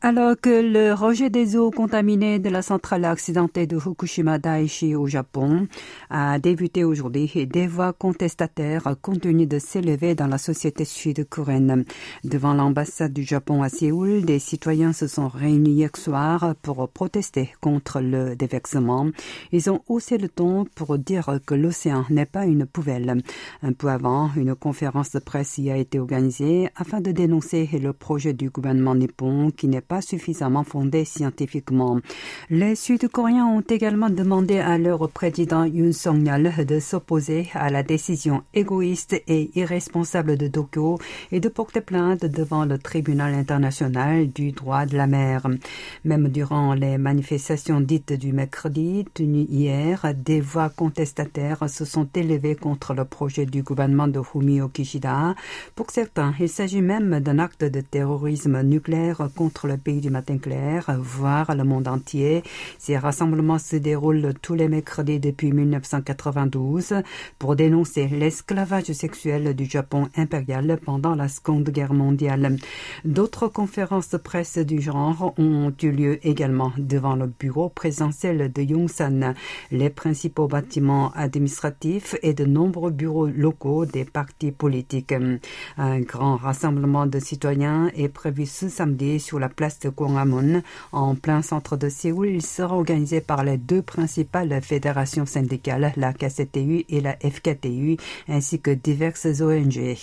Alors que le rejet des eaux contaminées de la centrale accidentée de Fukushima Daiichi au Japon a débuté aujourd'hui, des voix contestataires continuent de s'élever dans la société sud-coréenne. Devant l'ambassade du Japon à Séoul, des citoyens se sont réunis hier soir pour protester contre le déversement. Ils ont haussé le ton pour dire que l'océan n'est pas une poubelle. Un peu avant, une conférence de presse y a été organisée afin de dénoncer le projet du gouvernement nippon qui n'est pas suffisamment fondée scientifiquement. Les Sud-Coréens ont également demandé à leur président Yoon Song-yeol de s'opposer à la décision égoïste et irresponsable de Tokyo et de porter plainte devant le tribunal international du droit de la mer. Même durant les manifestations dites du mercredi tenues hier, des voix contestataires se sont élevées contre le projet du gouvernement de Fumio Kishida. Pour certains, il s'agit même d'un acte de terrorisme nucléaire contre le Pays du matin clair, voire le monde entier. Ces rassemblements se déroulent tous les mercredis depuis 1992 pour dénoncer l'esclavage sexuel du Japon impérial pendant la Seconde Guerre mondiale. D'autres conférences de presse du genre ont eu lieu également devant le bureau présentiel de Yongsan, les principaux bâtiments administratifs et de nombreux bureaux locaux des partis politiques. Un grand rassemblement de citoyens est prévu ce samedi sur la place de en plein centre de Séoul. Il sera organisé par les deux principales fédérations syndicales, la KCTU et la FKTU, ainsi que diverses ONG.